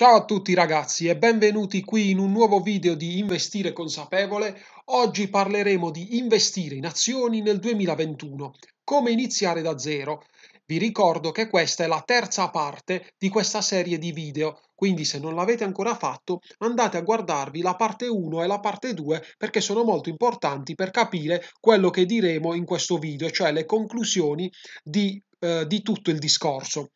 Ciao a tutti ragazzi e benvenuti qui in un nuovo video di Investire Consapevole. Oggi parleremo di investire in azioni nel 2021, come iniziare da zero. Vi ricordo che questa è la terza parte di questa serie di video, quindi se non l'avete ancora fatto andate a guardarvi la parte 1 e la parte 2 perché sono molto importanti per capire quello che diremo in questo video, cioè le conclusioni di, eh, di tutto il discorso.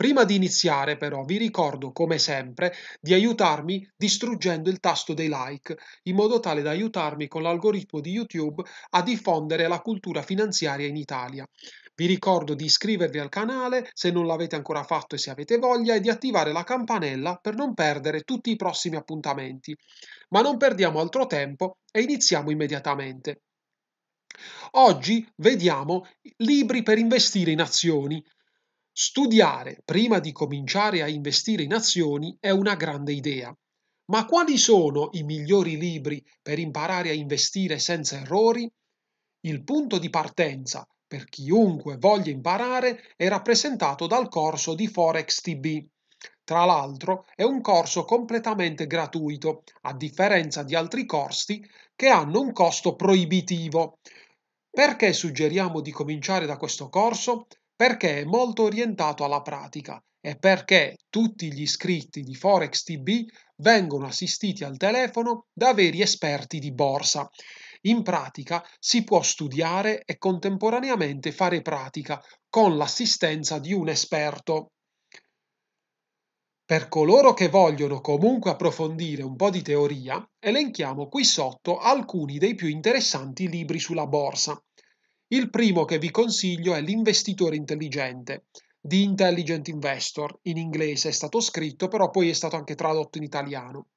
Prima di iniziare però vi ricordo come sempre di aiutarmi distruggendo il tasto dei like in modo tale da aiutarmi con l'algoritmo di YouTube a diffondere la cultura finanziaria in Italia. Vi ricordo di iscrivervi al canale se non l'avete ancora fatto e se avete voglia e di attivare la campanella per non perdere tutti i prossimi appuntamenti. Ma non perdiamo altro tempo e iniziamo immediatamente. Oggi vediamo libri per investire in azioni Studiare prima di cominciare a investire in azioni è una grande idea. Ma quali sono i migliori libri per imparare a investire senza errori? Il punto di partenza per chiunque voglia imparare è rappresentato dal corso di Forex TB. Tra l'altro è un corso completamente gratuito, a differenza di altri corsi che hanno un costo proibitivo. Perché suggeriamo di cominciare da questo corso? perché è molto orientato alla pratica e perché tutti gli iscritti di Forex TB vengono assistiti al telefono da veri esperti di borsa. In pratica si può studiare e contemporaneamente fare pratica con l'assistenza di un esperto. Per coloro che vogliono comunque approfondire un po' di teoria, elenchiamo qui sotto alcuni dei più interessanti libri sulla borsa. Il primo che vi consiglio è l'investitore intelligente di Intelligent Investor, in inglese è stato scritto, però poi è stato anche tradotto in italiano.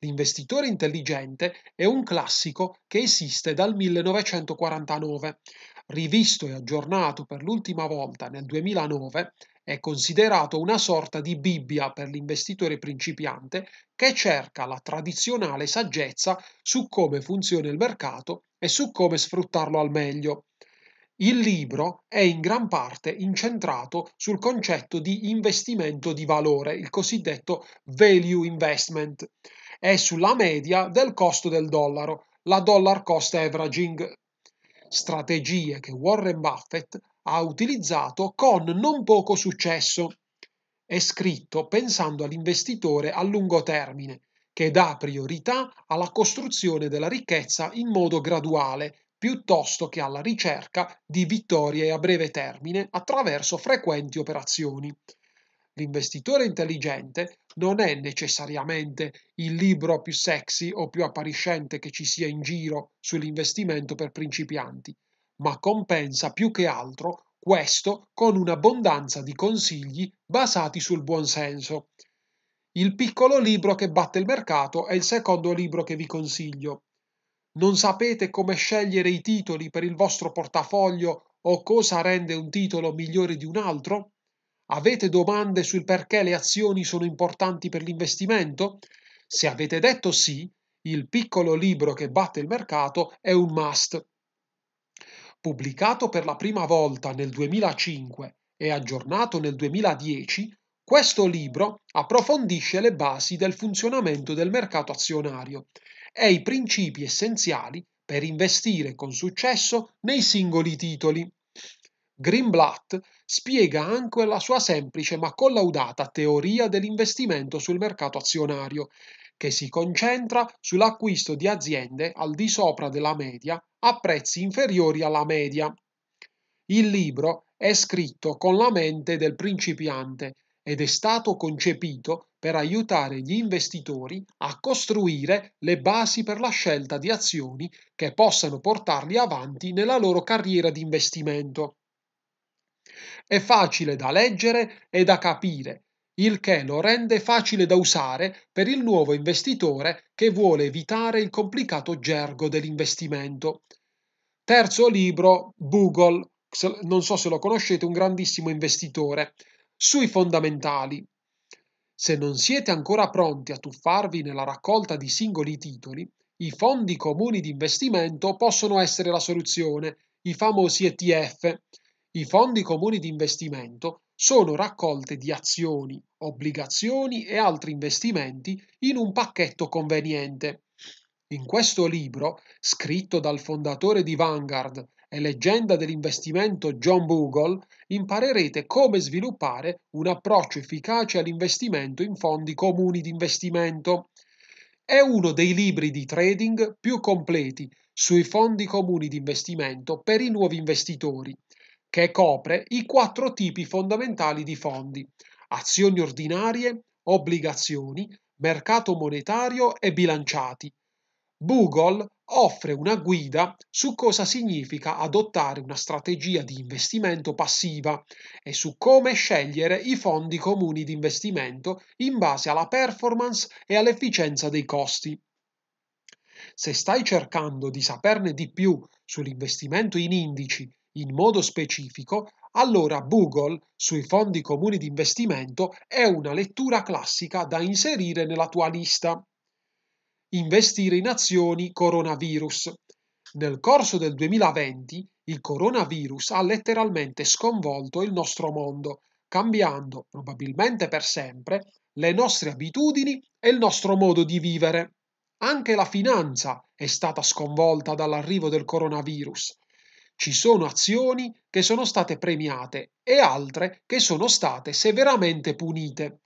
L'investitore intelligente è un classico che esiste dal 1949. Rivisto e aggiornato per l'ultima volta nel 2009, è considerato una sorta di Bibbia per l'investitore principiante che cerca la tradizionale saggezza su come funziona il mercato e su come sfruttarlo al meglio. Il libro è in gran parte incentrato sul concetto di investimento di valore, il cosiddetto value investment, e sulla media del costo del dollaro, la dollar cost averaging, strategie che Warren Buffett ha utilizzato con non poco successo. È scritto pensando all'investitore a lungo termine che dà priorità alla costruzione della ricchezza in modo graduale, piuttosto che alla ricerca di vittorie a breve termine attraverso frequenti operazioni. L'investitore intelligente non è necessariamente il libro più sexy o più appariscente che ci sia in giro sull'investimento per principianti, ma compensa più che altro questo con un'abbondanza di consigli basati sul buonsenso. Il piccolo libro che batte il mercato è il secondo libro che vi consiglio. Non sapete come scegliere i titoli per il vostro portafoglio o cosa rende un titolo migliore di un altro? Avete domande sul perché le azioni sono importanti per l'investimento? Se avete detto sì, il piccolo libro che batte il mercato è un must. Pubblicato per la prima volta nel 2005 e aggiornato nel 2010, questo libro approfondisce le basi del funzionamento del mercato azionario e i principi essenziali per investire con successo nei singoli titoli. Greenblatt spiega anche la sua semplice ma collaudata teoria dell'investimento sul mercato azionario, che si concentra sull'acquisto di aziende al di sopra della media a prezzi inferiori alla media. Il libro è scritto con la mente del principiante ed è stato concepito per aiutare gli investitori a costruire le basi per la scelta di azioni che possano portarli avanti nella loro carriera di investimento. È facile da leggere e da capire, il che lo rende facile da usare per il nuovo investitore che vuole evitare il complicato gergo dell'investimento. Terzo libro, Google, non so se lo conoscete, un grandissimo investitore sui fondamentali. Se non siete ancora pronti a tuffarvi nella raccolta di singoli titoli, i fondi comuni di investimento possono essere la soluzione, i famosi ETF. I fondi comuni di investimento sono raccolte di azioni, obbligazioni e altri investimenti in un pacchetto conveniente. In questo libro, scritto dal fondatore di Vanguard e leggenda dell'investimento John Bogle, imparerete come sviluppare un approccio efficace all'investimento in fondi comuni di investimento. È uno dei libri di trading più completi sui fondi comuni di investimento per i nuovi investitori, che copre i quattro tipi fondamentali di fondi, azioni ordinarie, obbligazioni, mercato monetario e bilanciati. Google offre una guida su cosa significa adottare una strategia di investimento passiva e su come scegliere i fondi comuni di investimento in base alla performance e all'efficienza dei costi. Se stai cercando di saperne di più sull'investimento in indici in modo specifico, allora Google sui fondi comuni di investimento è una lettura classica da inserire nella tua lista investire in azioni coronavirus. Nel corso del 2020 il coronavirus ha letteralmente sconvolto il nostro mondo, cambiando, probabilmente per sempre, le nostre abitudini e il nostro modo di vivere. Anche la finanza è stata sconvolta dall'arrivo del coronavirus. Ci sono azioni che sono state premiate e altre che sono state severamente punite.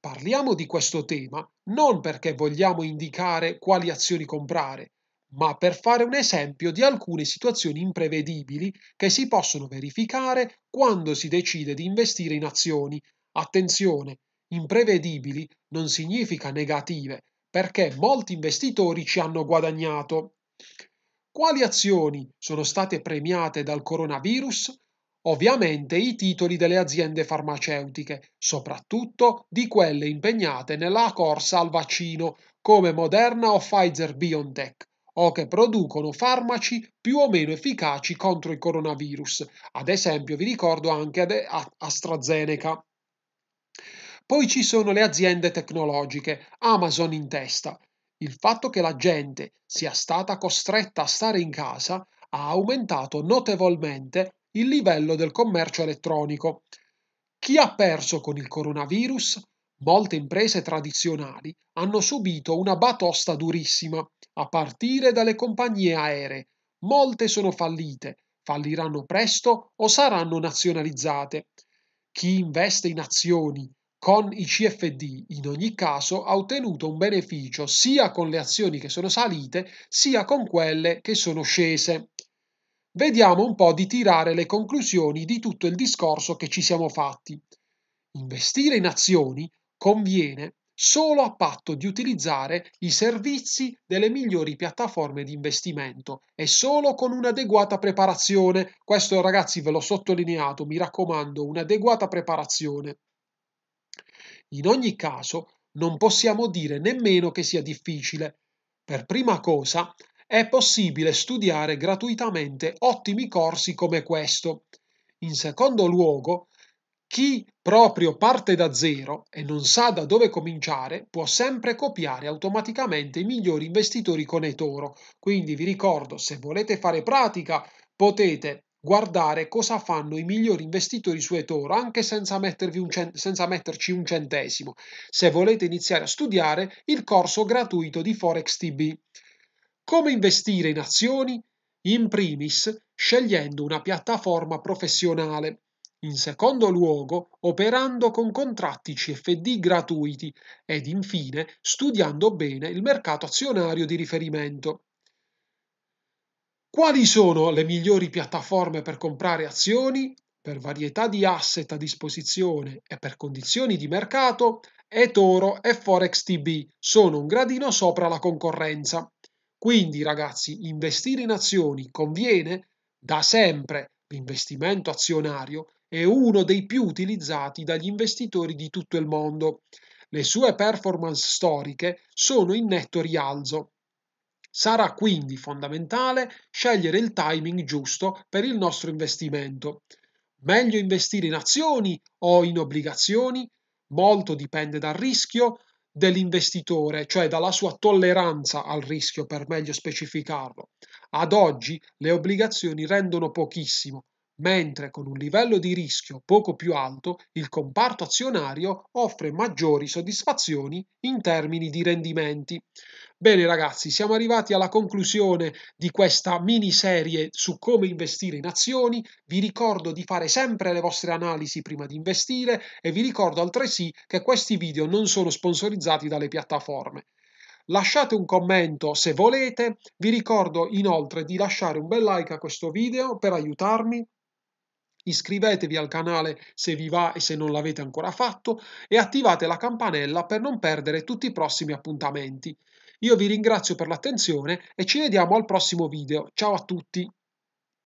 Parliamo di questo tema non perché vogliamo indicare quali azioni comprare, ma per fare un esempio di alcune situazioni imprevedibili che si possono verificare quando si decide di investire in azioni. Attenzione, imprevedibili non significa negative, perché molti investitori ci hanno guadagnato. Quali azioni sono state premiate dal coronavirus? ovviamente i titoli delle aziende farmaceutiche, soprattutto di quelle impegnate nella corsa al vaccino, come Moderna o Pfizer BioNTech, o che producono farmaci più o meno efficaci contro il coronavirus. Ad esempio vi ricordo anche AstraZeneca. Poi ci sono le aziende tecnologiche, Amazon in testa. Il fatto che la gente sia stata costretta a stare in casa ha aumentato notevolmente il livello del commercio elettronico. Chi ha perso con il coronavirus? Molte imprese tradizionali hanno subito una batosta durissima, a partire dalle compagnie aeree. Molte sono fallite, falliranno presto o saranno nazionalizzate. Chi investe in azioni con i CFD in ogni caso ha ottenuto un beneficio sia con le azioni che sono salite sia con quelle che sono scese vediamo un po' di tirare le conclusioni di tutto il discorso che ci siamo fatti. Investire in azioni conviene solo a patto di utilizzare i servizi delle migliori piattaforme di investimento e solo con un'adeguata preparazione. Questo ragazzi ve l'ho sottolineato, mi raccomando, un'adeguata preparazione. In ogni caso, non possiamo dire nemmeno che sia difficile. Per prima cosa, è possibile studiare gratuitamente ottimi corsi come questo. In secondo luogo, chi proprio parte da zero e non sa da dove cominciare può sempre copiare automaticamente i migliori investitori con eToro. Quindi vi ricordo, se volete fare pratica, potete guardare cosa fanno i migliori investitori su eToro anche senza, un cent- senza metterci un centesimo. Se volete iniziare a studiare il corso gratuito di Forex TB. Come investire in azioni? In primis scegliendo una piattaforma professionale. In secondo luogo, operando con contratti CFD gratuiti ed infine studiando bene il mercato azionario di riferimento. Quali sono le migliori piattaforme per comprare azioni? Per varietà di asset a disposizione e per condizioni di mercato, eToro e ForexTB sono un gradino sopra la concorrenza. Quindi ragazzi, investire in azioni conviene? Da sempre l'investimento azionario è uno dei più utilizzati dagli investitori di tutto il mondo. Le sue performance storiche sono in netto rialzo. Sarà quindi fondamentale scegliere il timing giusto per il nostro investimento. Meglio investire in azioni o in obbligazioni? Molto dipende dal rischio, dell'investitore, cioè dalla sua tolleranza al rischio per meglio specificarlo. Ad oggi le obbligazioni rendono pochissimo, mentre con un livello di rischio poco più alto il comparto azionario offre maggiori soddisfazioni in termini di rendimenti. Bene ragazzi, siamo arrivati alla conclusione di questa miniserie su come investire in azioni. Vi ricordo di fare sempre le vostre analisi prima di investire e vi ricordo altresì che questi video non sono sponsorizzati dalle piattaforme lasciate un commento se volete, vi ricordo inoltre di lasciare un bel like a questo video per aiutarmi iscrivetevi al canale se vi va e se non l'avete ancora fatto e attivate la campanella per non perdere tutti i prossimi appuntamenti. Io vi ringrazio per l'attenzione e ci vediamo al prossimo video. Ciao a tutti!